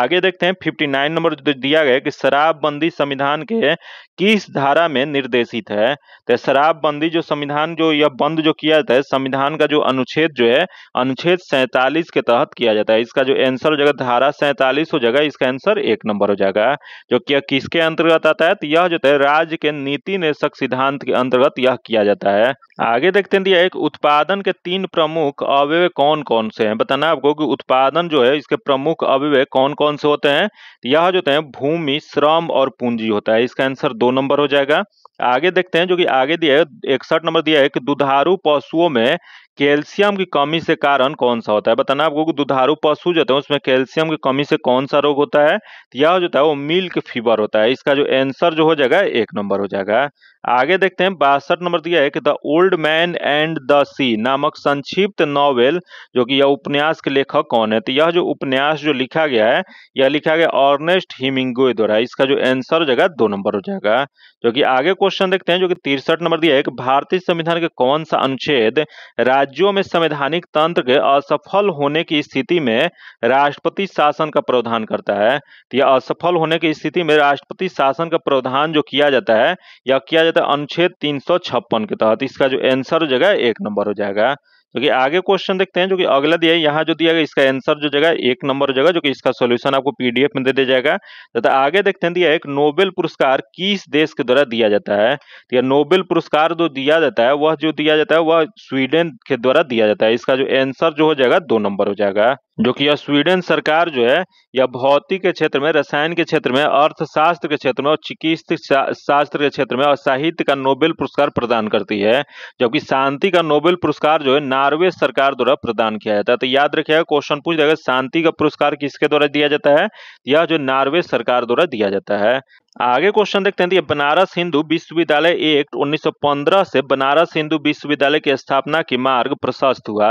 आगे देखते हैं नाइन नंबर जो दिया गया कि शराबबंदी संविधान के किस धारा में निर्देशित है तो शराबबंदी जो संविधान जो यह बंद जो किया जाता है संविधान का जो अनुच्छेद जो है अनुच्छेद सैतालीस के तहत किया जाता है इसका जो एंसर हो जाएगा धारा सैतालीस हो जाएगा इसका आंसर एक नंबर हो जाएगा जो कि किसके अंतर्गत आता है तो यह जो है राज्य के नीति निरसक सिद्धांत के अंतर्गत यह किया जाता है आगे देखते हैं तो एक उत्पादन के तीन प्रमुख अवयव कौन कौन से हैं बताना आपको कि उत्पादन जो है इसके प्रमुख अवयव कौन कौन से होते हैं तो यह जो है भूमि श्रम और पूंजी होता है इसका आंसर दो नंबर हो जाएगा आगे देखते हैं जो कि आगे दिया है इकसठ नंबर दिया है कि दुधारू पशुओं में कैल्शियम की कमी से कारण कौन सा होता है बताना आपको दुधारू पशु जो होते हैं उसमें कैल्शियम की कमी से कौन सा रोग होता है यह जो होता है वो मिल्क फीवर होता है इसका जो आंसर जो हो जाएगा एक नंबर हो जाएगा आगे देखते हैं बासठ नंबर दिया है कि the old man and the sea नामक संक्षिप्त नॉवेल जो कि यह उपन्यास के लेखक कौन है तो यह जो उपन्यास जो लिखा गया है यह लिखा गया ऑर्नेस्ट हिमिंगो द्वारा इसका जो आंसर हो जाएगा दो नंबर हो जाएगा जो कि आगे क्वेश्चन देखते हैं जो कि तिरसठ नंबर दिया है कि भारतीय संविधान के कौन सा अनुच्छेद राज्यों में संवैधानिक तंत्र के असफल होने की स्थिति में राष्ट्रपति शासन का प्रावधान करता है तो यह असफल होने की स्थिति में राष्ट्रपति शासन का प्रावधान जो किया जाता है यह किया देते हैं अनुच्छेद तीन के तहत इसका जो आंसर हो जाएगा एक नंबर हो जाएगा क्योंकि तो आगे क्वेश्चन देखते हैं जो कि अगला दिया है यहाँ जो दिया गया इसका आंसर जो जगह एक नंबर हो जाएगा जो कि इसका सॉल्यूशन आपको पीडीएफ में दे दिया जाएगा तथा तो आगे देखते हैं दिया एक नोबेल पुरस्कार किस देश के द्वारा दिया जाता है तो यह नोबेल पुरस्कार जो दिया जाता है वह जो दिया जाता है वह स्वीडन के द्वारा दिया जाता है इसका जो एंसर जो हो जाएगा दो नंबर हो जाएगा जो कि यह स्वीडन सरकार जो है यह भौतिक के क्षेत्र में रसायन के क्षेत्र में अर्थशास्त्र के क्षेत्र में और चिकित्सा शास्त्र के क्षेत्र में और साहित्य का नोबेल पुरस्कार प्रदान करती है जबकि शांति का नोबेल पुरस्कार जो है नॉर्वे सरकार द्वारा प्रदान किया जाता है तो याद रखिएगा क्वेश्चन पूछ जाएगा शांति का पुरस्कार किसके द्वारा दिया जाता है यह जो नॉर्वे सरकार द्वारा दिया जाता है आगे क्वेश्चन देखते हैं बनारस हिंदू विश्वविद्यालय एक्ट 1915 से बनारस हिंदू विश्वविद्यालय की स्थापना की मार्ग प्रशस्त हुआ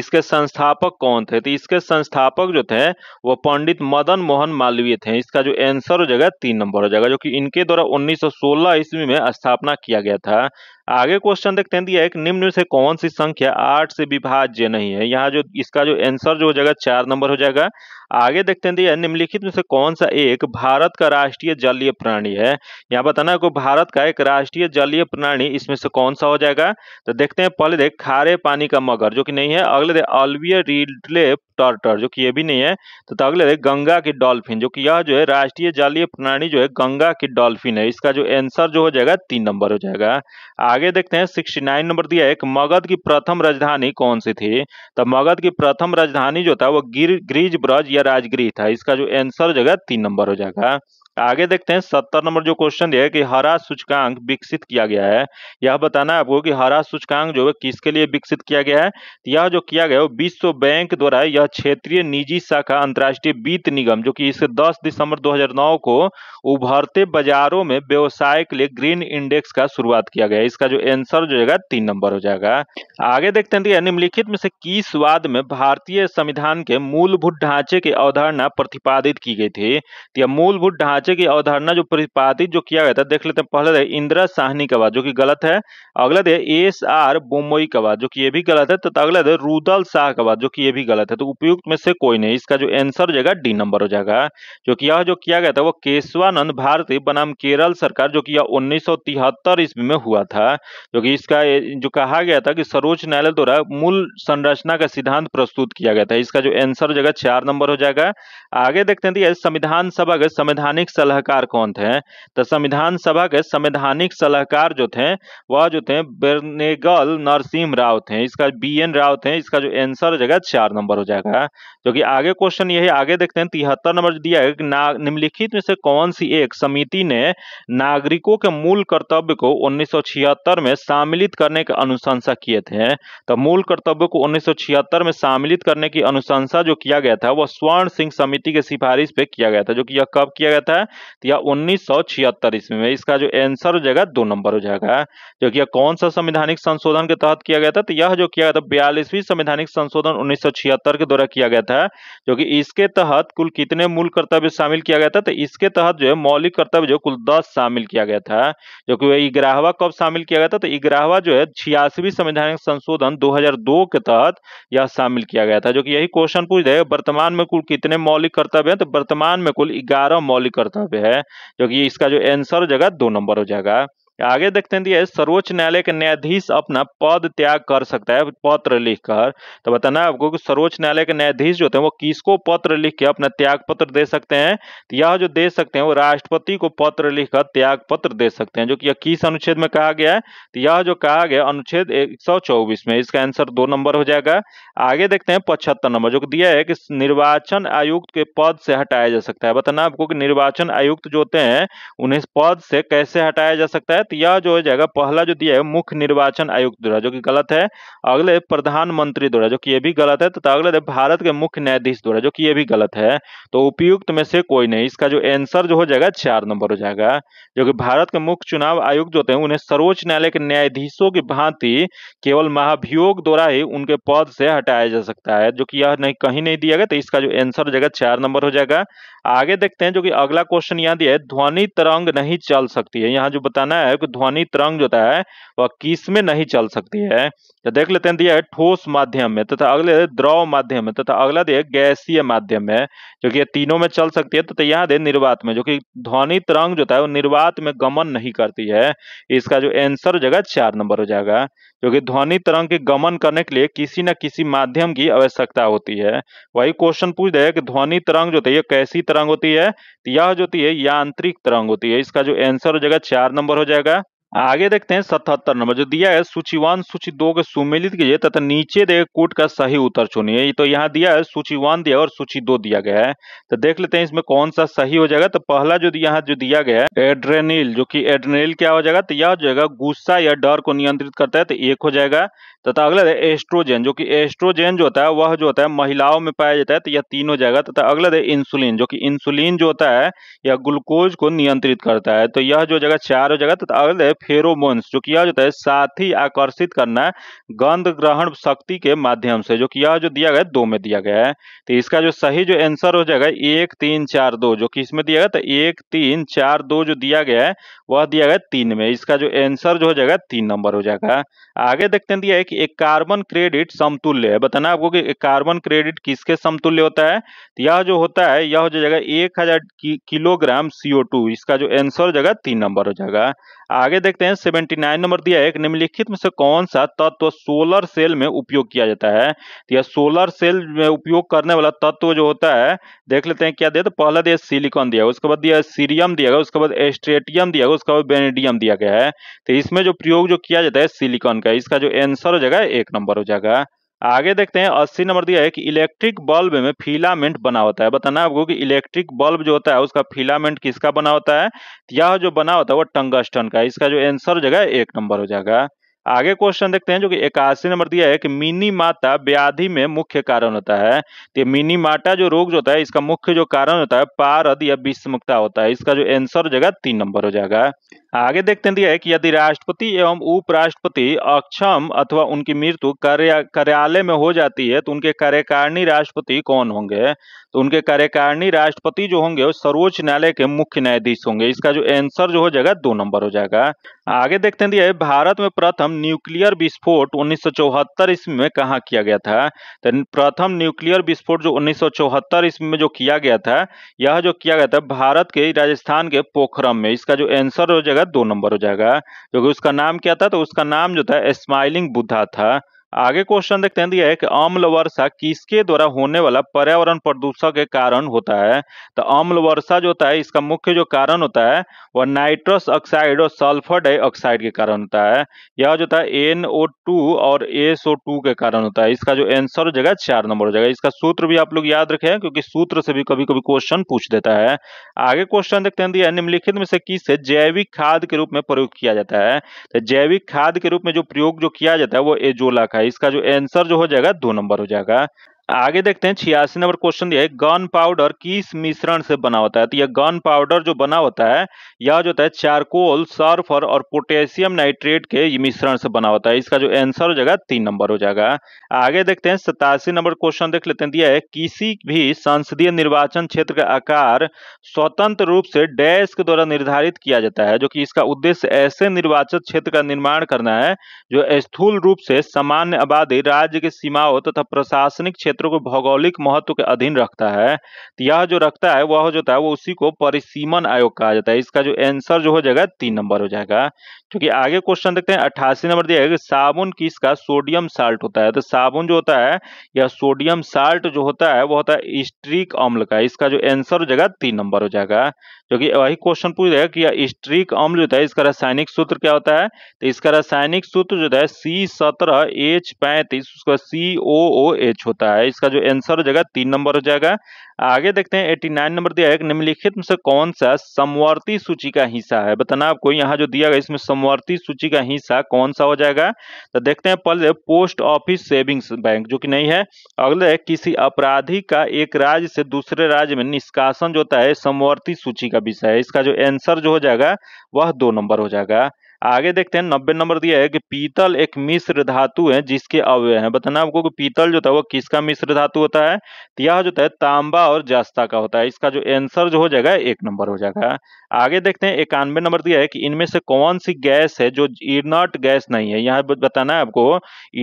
इसके संस्थापक कौन थे तो इसके संस्थापक जो थे वो पंडित मदन मोहन मालवीय थे इसका जो आंसर हो जाएगा तीन नंबर हो जाएगा जो कि इनके द्वारा 1916 ईस्वी में स्थापना किया गया था आगे क्वेश्चन देखते हैं दिया है कि निम्न से कौन सी संख्या आठ से विभाज्य नहीं है यहाँ जो इसका जो आंसर जो हो जाएगा चार नंबर हो जाएगा आगे देखते हैं दिया निम्नलिखित में से कौन सा एक भारत का राष्ट्रीय जलीय प्राणी है यहाँ बताना है को भारत का एक राष्ट्रीय जलीय प्राणी इसमें से कौन सा हो जाएगा तो देखते हैं पहले देख खारे पानी का मगर जो कि नहीं है अगले देख अलवियर रिडले टर्टर जो कि ये भी नहीं है तो, तो अगले देख गंगा की डॉल्फिन जो कि यह जो है राष्ट्रीय जलीय प्राणी जो है गंगा की डॉल्फिन है इसका जो एंसर जो हो जाएगा तीन नंबर हो जाएगा आगे देखते हैं सिक्सटी नाइन नंबर दिया एक मगध की प्रथम राजधानी कौन सी थी तो मगध की प्रथम राजधानी जो था वो गिर ग्रीज ब्रज या राजगिरी था इसका जो आंसर जगह तीन नंबर हो जाएगा आगे देखते हैं सत्तर नंबर जो क्वेश्चन दिया है कि हरा सूचकांक विकसित किया गया है यह बताना है आपको कि हरा सूचकांक जो है किसके लिए विकसित किया गया है तो यह जो किया गया है विश्व बैंक द्वारा यह क्षेत्रीय निजी शाखा अंतर्राष्ट्रीय वित्त निगम जो कि इस 10 दिसंबर 2009 को उभरते बाजारों में व्यवसाय के लिए ग्रीन इंडेक्स का शुरुआत किया गया इसका जो एंसर जो है तीन नंबर हो जाएगा आगे देखते हैं तो निम्नलिखित में से किस वाद में भारतीय संविधान के मूलभूत ढांचे की अवधारणा प्रतिपादित की गई थी तो यह मूलभूत ढांचे ढांचे की अवधारणा जो प्रतिपादित जो किया गया था देख लेते हैं पहले दे इंदिरा साहनी का बात जो कि गलत है अगला दे एस आर बोमोई का बात जो कि ये भी गलत है तथा अगला दे रुदल शाह का बात जो कि ये भी गलत है तो उपयुक्त में से कोई नहीं इसका जो एंसर हो जाएगा डी नंबर हो जाएगा जो कि यह जो किया गया था वो केशवानंद भारती बनाम केरल सरकार जो कि यह उन्नीस सौ में हुआ था जो कि इसका जो कहा गया था कि सर्वोच्च न्यायालय द्वारा मूल संरचना का सिद्धांत प्रस्तुत किया गया था इसका जो एंसर हो जाएगा चार नंबर हो जाएगा आगे देखते हैं तो संविधान सभा के संवैधानिक सलाहकार कौन थे तो संविधान सभा के संवैधानिक सलाहकार जो थे वह जो थे बेर्नेगल नरसिंह राव थे इसका बी एन राव थे इसका जो आंसर हो जाएगा चार नंबर हो जाएगा क्योंकि आगे क्वेश्चन यही आगे देखते हैं तिहत्तर नंबर दिया है निम्नलिखित में से कौन सी एक समिति ने नागरिकों के मूल कर्तव्य को उन्नीस में सम्मिलित करने की अनुशंसा किए थे तो मूल कर्तव्य को उन्नीस में सम्मिलित करने की अनुशंसा जो किया गया था वह स्वर्ण सिंह समिति के सिफारिश पे किया गया था जो कि यह कब किया गया था तो यह उन्नीस ईस्वी में इसका जो आंसर हो जाएगा दो नंबर हो जाएगा जो कि कौन सा संवैधानिक संशोधन के तहत किया गया था तो यह जो किया गया था बयालीसवीं संवैधानिक संशोधन उन्नीस के द्वारा किया गया था जो कि इसके तहत कुल कितने मूल कर्तव्य शामिल किया गया था तो इसके तहत जो है मौलिक कर्तव्य जो कुल दस शामिल किया गया था जो कि इग्राहवा कब शामिल किया गया था तो इग्राहवा जो है छियासीवी संवैधानिक संशोधन दो के तहत यह शामिल किया गया था जो कि यही क्वेश्चन पूछ रहे वर्तमान में कुल कितने मौलिक कर्तव्य है तो वर्तमान में कुल ग्यारह मौलिक कर्तव्य सतह पे है जो कि इसका जो आंसर हो जाएगा दो नंबर हो जाएगा आगे देखते हैं सर्वोच्च न्यायालय के न्यायाधीश अपना पद त्याग कर सकता है पत्र लिखकर तो बताना है आपको कि सर्वोच्च न्यायालय के न्यायाधीश जो होते हैं वो किसको पत्र लिख के अपना त्याग पत्र दे सकते हैं तो यह जो दे सकते हैं वो राष्ट्रपति को पत्र लिखकर त्याग पत्र दे सकते हैं जो कि किस अनुच्छेद में कहा गया है तो यह जो कहा गया अनुच्छेद एक में इसका आंसर दो नंबर हो जाएगा आगे देखते हैं पचहत्तर नंबर जो दिया है कि निर्वाचन आयुक्त के पद से हटाया जा सकता है बताना आपको कि निर्वाचन आयुक्त जो होते हैं उन्हें पद से कैसे हटाया जा सकता है तहत यह जो हो जाएगा पहला जो दिया है मुख्य निर्वाचन आयुक्त द्वारा जो कि गलत है अगले प्रधानमंत्री द्वारा जो कि यह भी गलत है तथा अगले भारत के मुख्य न्यायाधीश द्वारा जो कि यह भी गलत है तो उपयुक्त में से कोई नहीं इसका जो एंसर जो हो जाएगा चार नंबर हो जाएगा जो कि भारत के मुख्य चुनाव आयुक्त जो होते हैं उन्हें सर्वोच्च न्यायालय के न्यायाधीशों की भांति केवल महाभियोग द्वारा ही उनके पद से हटाया जा सकता है जो कि यह नहीं कहीं नहीं दिया गया तो इसका जो एंसर हो जाएगा चार नंबर हो जाएगा आगे देखते हैं जो कि अगला क्वेश्चन यहाँ दिया है ध्वनि तरंग नहीं चल सकती है यहाँ जो बताना है कि ध्वनि तरंग जो है वह किस में नहीं चल सकती है तो देख लेते हैं दिया है ठोस माध्यम में तथा अगले द्रव माध्यम में तथा अगला दिया है गैसीय माध्यम में जो कि तीनों में चल सकती है तथा यहाँ दे निर्वात में जो कि ध्वनि तरंग जो है वो निर्वात में गमन नहीं करती है इसका जो एंसर हो जाएगा चार नंबर हो जाएगा क्योंकि ध्वनि तरंग के गमन करने के लिए किसी न किसी माध्यम की आवश्यकता होती है वही क्वेश्चन पूछ रहे कि ध्वनि तरंग जो होती है कैसी तरंग होती है तो यह जो होती है यांत्रिक तरंग होती है इसका जो आंसर हो जाएगा चार नंबर हो जाएगा आगे देखते हैं सतहत्तर नंबर जो दिया है सूची वन सूची दो के सुमिलित कीजिए तथा नीचे दे कूट का सही उत्तर चुनिए तो यहाँ दिया है सूची वन दिया और सूची दो दिया गया है तो देख लेते हैं इसमें कौन सा सही हो जाएगा तो पहला जो यहाँ जो दिया गया है एड्रेनिल जो कि एड्रेनिल क्या हो जाएगा तो यह हो जाएगा गुस्सा या डर को नियंत्रित करता है तो एक हो जाएगा तथा अगला है एस्ट्रोजन जो कि एस्ट्रोजन जो होता है वह जो होता है महिलाओं में पाया जाता है तो यह तीन हो जाएगा तथा अगला है इंसुलिन जो कि इंसुलिन जो होता है यह ग्लूकोज को नियंत्रित करता है तो यह जो जगह चार हो जाएगा तथा अगला है फेरोमोन्स जो किया जाता है साथी आकर्षित करना गंध ग्रहण शक्ति के माध्यम से जो किया जो दिया गया दो में दिया गया है तो इसका जो सही जो आंसर हो जाएगा एक तीन चार दो जो किसमें दिया गया तो एक तीन चार दो जो दिया गया है वह दिया गया तीन में इसका जो आंसर जो हो जाएगा तीन नंबर हो जाएगा आगे देखते हैं दिया है कि एक कार्बन क्रेडिट समतुल्य है बताना आपको कि कार्बन क्रेडिट किसके समतुल्य होता है तो यह जो होता है यह हो जाएगा एक हजार किलोग्राम सीओ इसका जो आंसर हो जाएगा तीन नंबर हो जाएगा आगे देखते हैं सेवेंटी नाइन नंबर दिया है निम्नलिखित में से कौन सा तत्व सोलर सेल में उपयोग किया जाता है तो यह सोलर सेल में उपयोग करने वाला तत्व जो होता है देख लेते हैं क्या दिया तो पहला दिया सिलिकॉन दिया उसके बाद दिया सीरियम दिया गया उसके बाद एस्ट्रेटियम दिया गया उसके बाद बेनेडियम दिया गया है तो इसमें जो प्रयोग जो किया जाता है सिलिकॉन का इसका जो एंसर हो जाएगा एक नंबर हो जाएगा आगे देखते हैं अस्सी नंबर दिया है कि इलेक्ट्रिक बल्ब में फिलामेंट बना होता है बताना आपको कि इलेक्ट्रिक बल्ब जो होता है उसका फिलामेंट किसका बना होता है यह जो बना होता है वो टंगस्टन का इसका जो आंसर हो जाएगा एक नंबर हो जाएगा आगे क्वेश्चन देखते हैं जो कि इक्यासी नंबर दिया है कि मिनी माता व्याधि में मुख्य कारण होता है तो मिनी माता जो रोग जो होता है इसका मुख्य जो कारण होता है पारद या विषमुक्ता होता है इसका जो आंसर हो जाएगा तीन नंबर हो जाएगा आगे देखते हैं तो कि यदि राष्ट्रपति एवं उपराष्ट्रपति अक्षम अथवा उनकी मृत्यु कार्यालय में हो जाती है तो उनके कार्यकारिणी राष्ट्रपति कौन होंगे तो उनके कार्यकारिणी राष्ट्रपति जो होंगे वो सर्वोच्च न्यायालय के मुख्य न्यायाधीश होंगे इसका जो आंसर जो हो जाएगा दो नंबर हो जाएगा आगे देखते हैं तो भारत में प्रथम न्यूक्लियर विस्फोट उन्नीस सौ ईस्वी में कहा किया गया था तो प्रथम न्यूक्लियर विस्फोट जो उन्नीस सौ ईस्वी में जो किया गया था यह जो किया गया था भारत के राजस्थान के पोखरम में इसका जो आंसर हो जाएगा दो नंबर हो जाएगा क्योंकि उसका नाम क्या था तो उसका नाम जो था स्माइलिंग बुद्धा था आगे क्वेश्चन देखते हैं दिया है कि अम्ल वर्षा किसके द्वारा होने वाला पर्यावरण प्रदूषण के कारण होता है तो अम्ल वर्षा जो होता है इसका मुख्य जो कारण होता है वह नाइट्रस ऑक्साइड और सल्फर डाइऑक्साइड के कारण होता है यह जो होता है एन और एस के कारण होता है इसका जो आंसर हो जाएगा चार नंबर हो जाएगा इसका सूत्र भी आप लोग याद रखें क्योंकि सूत्र से भी कभी कभी क्वेश्चन पूछ देता है आगे क्वेश्चन देखते हैं दिया है निम्नलिखित में से किस जैविक खाद के रूप में प्रयोग किया जाता है तो जैविक खाद के रूप में जो प्रयोग जो किया जाता है वो एजोला रखा है इसका जो आंसर जो हो जाएगा दो नंबर हो जाएगा आगे देखते हैं छियासी नंबर क्वेश्चन दिया है गन पाउडर किस मिश्रण से बना होता है तो यह गन पाउडर जो बना होता है यह जो होता है चारकोल सल्फर और पोटेशियम नाइट्रेट के मिश्रण से बना होता है इसका जो आंसर हो जाएगा तीन नंबर हो जाएगा आगे देखते हैं सतासी नंबर क्वेश्चन देख लेते हैं दिया है किसी भी संसदीय निर्वाचन क्षेत्र का आकार स्वतंत्र रूप से डैश के द्वारा निर्धारित किया जाता है जो कि इसका उद्देश्य ऐसे निर्वाचन क्षेत्र का निर्माण करना है जो स्थूल रूप से सामान्य आबादी राज्य की सीमाओं तथा प्रशासनिक क्षेत्र क्षेत्रों को भौगोलिक महत्व के अधीन रखता है तो यह जो रखता है वह जो है वो उसी को परिसीमन आयोग कहा जाता है इसका जो आंसर जो हो जाएगा तीन नंबर हो जाएगा क्योंकि आगे क्वेश्चन देखते हैं अट्ठासी नंबर दिया है कि साबुन किसका सोडियम साल्ट होता है तो साबुन जो होता है या सोडियम साल्ट जो होता है वह होता है स्ट्रिक अम्ल का इसका जो एंसर हो जाएगा तीन नंबर हो जाएगा जो कि वही क्वेश्चन पूछ रहा है कि स्ट्रिक अम्ल जो है इसका रासायनिक सूत्र क्या होता है तो इसका रासायनिक सूत्र जो है सी सत्रह एच पैंतीस उसका सी ओ ओ एच होता है इसका जो आंसर हो जाएगा तीन नंबर हो जाएगा आगे देखते हैं 89 नंबर दिया है निम्नलिखित में से कौन सा समवर्ती सूची का हिस्सा है बताना आपको यहाँ जो दिया गया इसमें समवर्ती सूची का हिस्सा कौन सा हो जाएगा तो देखते हैं पहले पोस्ट ऑफिस सेविंग्स बैंक जो कि नहीं है अगले किसी अपराधी का एक राज्य से दूसरे राज्य में निष्कासन जो होता है समवर्ती सूची का विषय है इसका जो एंसर जो हो जाएगा वह दो नंबर हो जाएगा आगे देखते हैं नब्बे नंबर दिया है कि पीतल एक मिश्र धातु है जिसके अवय है बताना आपको कि पीतल जो था वो किसका मिश्र धातु होता है तो यह जो है तांबा और जास्ता का होता है इसका जो आंसर जो हो जाएगा एक नंबर हो जाएगा आगे देखते हैं इक्यानवे नंबर दिया है कि इनमें से कौन सी गैस है जो इनर्ट गैस नहीं है यहाँ बताना है आपको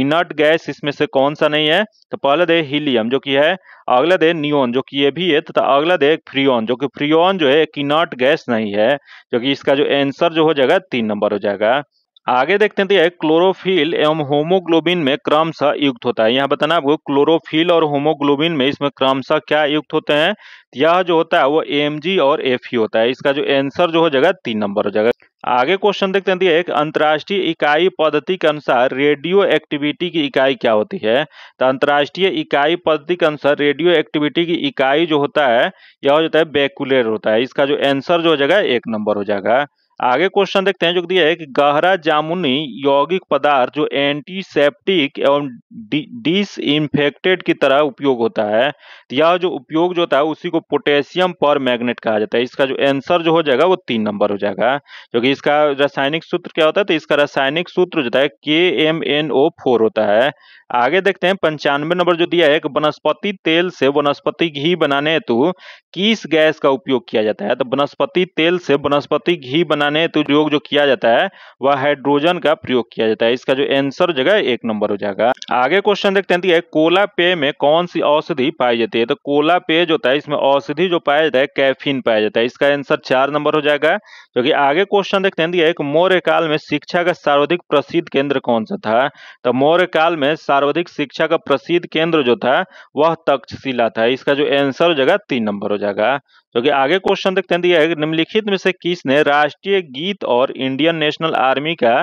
इनर्ट गैस इसमें से कौन सा नहीं है तो पहले दे हीलियम जो की है अगला दे नियोन जो कि ये भी है तथा अगला है फ्रियोन जो कि फ्रियोन जो है किनॉट गैस नहीं है जो कि इसका जो एंसर जो हो जाएगा तीन नंबर हो जाएगा आगे देखते हैं तो यह क्लोरोफिल एवं होमोग्लोबिन में क्रमशः युक्त होता है यहाँ बताना आपको क्लोरोफिल और होमोग्लोबिन में इसमें क्रमशः क्या युक्त होते हैं यह जो होता है वो एम और एफ e होता है इसका जो एंसर जो हो जाएगा तीन नंबर हो जाएगा आगे क्वेश्चन देखते हैं एक अंतर्राष्ट्रीय इकाई पद्धति के अनुसार रेडियो एक्टिविटी की इकाई क्या होती है तो अंतर्राष्ट्रीय इकाई पद्धति के अनुसार रेडियो एक्टिविटी की इकाई जो होता है यह हो जाता है बेकुलर होता है इसका जो आंसर जो हो जाएगा एक नंबर हो जाएगा आगे क्वेश्चन देखते हैं जो दिया है कि गहरा जामुनी यौगिक पदार्थ जो एंटीसेप्टिक एवं डिस इन्फेक्टेड की तरह उपयोग होता है यह जो उपयोग जो होता है उसी को पोटेशियम पर मैग्नेट कहा जाता है इसका जो आंसर जो हो जाएगा वो तीन नंबर हो जाएगा क्योंकि इसका रासायनिक सूत्र क्या होता है तो इसका रासायनिक सूत्र जो है के एम एन ओ फोर होता है आगे देखते हैं पंचानवे नंबर जो दिया है कि वनस्पति तेल से वनस्पति घी बनाने हेतु किस गैस का उपयोग किया जाता है तो वनस्पति तेल से वनस्पति घी बना बनाने तो योग जो किया जाता है वह हाइड्रोजन का प्रयोग किया जाता है इसका जो एंसर जगह एक नंबर हो जाएगा आगे क्वेश्चन देखते हैं कोला पेय में कौन सी औषधि पाई जाती है तो कोला पेय जो है इसमें औषधि जो पाया जाता है कैफिन पाया जाता है इसका आंसर चार नंबर हो जाएगा क्योंकि तो आगे क्वेश्चन देखते हैं एक मौर्य काल में शिक्षा का सर्वाधिक प्रसिद्ध केंद्र कौन सा था तो मौर्य काल में सर्वाधिक शिक्षा का प्रसिद्ध केंद्र जो था वह तक्षशिला था इसका जो आंसर हो जाएगा तीन नंबर हो जाएगा क्योंकि कि आगे क्वेश्चन देखते हैं दिया तो है निम्नलिखित में से किसने राष्ट्रीय गीत और इंडियन नेशनल आर्मी का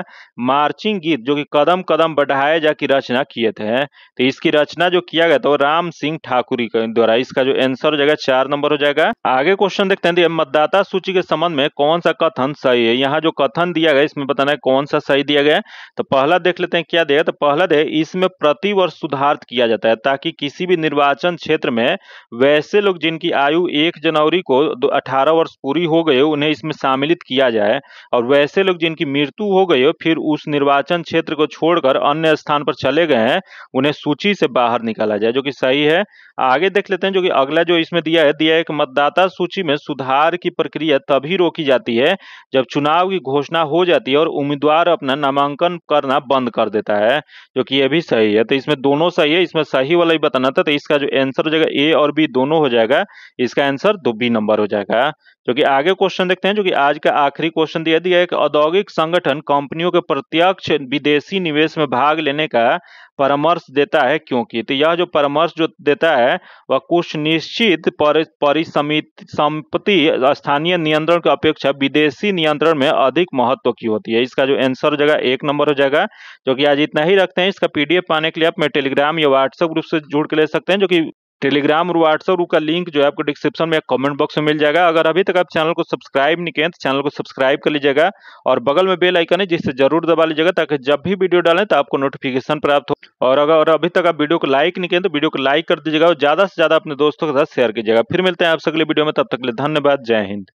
मार्चिंग गीत जो कि कदम कदम बढ़ाए जा की रचना किए थे तो इसकी रचना जो किया गया था वो राम सिंह ठाकुर द्वारा इसका जो आंसर हो जाएगा चार नंबर हो जाएगा आगे क्वेश्चन देखते हैं दिया तो मतदाता सूची के संबंध में कौन सा कथन सही है यहाँ जो कथन दिया गया इसमें बताना है कौन सा सही दिया गया तो पहला देख लेते हैं क्या दिया तो पहला दे इसमें वर्ष सुधार किया जाता है ताकि किसी भी निर्वाचन क्षेत्र में वैसे लोग जिनकी आयु एक जनवरी मुंबई को अठारह वर्ष पूरी हो गए उन्हें इसमें सम्मिलित किया जाए और वैसे लोग जिनकी मृत्यु हो गई हो फिर उस निर्वाचन क्षेत्र को छोड़कर अन्य स्थान पर चले गए हैं उन्हें सूची से बाहर निकाला जाए जो कि सही है आगे देख लेते हैं जो कि अगला जो इसमें दिया है दिया है कि मतदाता सूची में सुधार की प्रक्रिया तभी रोकी जाती है जब चुनाव की घोषणा हो जाती है और उम्मीदवार अपना नामांकन करना बंद कर देता है जो कि यह भी सही है तो इसमें दोनों सही है इसमें सही वाला ही बताना था तो इसका जो आंसर हो जाएगा ए और बी दोनों हो जाएगा इसका आंसर दो बी नंबर हो जाएगा जो कि आगे क्वेश्चन देखते हैं जो कि आज का आखिरी क्वेश्चन दिया दिया एक औद्योगिक संगठन कंपनियों के प्रत्यक्ष विदेशी निवेश में भाग लेने का परामर्श देता है क्योंकि तो यह जो परामर्श जो देता है वह कुछ निश्चित परिसमित संपत्ति स्थानीय नियंत्रण की अपेक्षा विदेशी नियंत्रण में अधिक महत्व की होती है इसका जो आंसर हो जाएगा एक नंबर हो जाएगा जो कि आज इतना ही रखते हैं इसका पीडीएफ पाने के लिए आप मेरे टेलीग्राम या व्हाट्सएप ग्रुप से जुड़ के ले सकते हैं जो कि टेलीग्राम और व्हाट्सएप का लिंक जो है आपको डिस्क्रिप्शन में या कमेंट बॉक्स में मिल जाएगा अगर अभी तक आप चैनल को सब्सक्राइब नहीं किए तो चैनल को सब्सक्राइब कर लीजिएगा और बगल में बेल आइकन है जिससे जरूर दबा लीजिएगा ताकि जब भी वीडियो डालें तो आपको नोटिफिकेशन प्राप्त हो और अगर और अभी तक आप वीडियो को लाइक नहीं किए तो वीडियो को लाइक कर दीजिएगा और ज्यादा से ज्यादा अपने दोस्तों के साथ शेयर कीजिएगा फिर मिलते हैं आपसे अगले वीडियो में तब तक के लिए धन्यवाद जय हिंद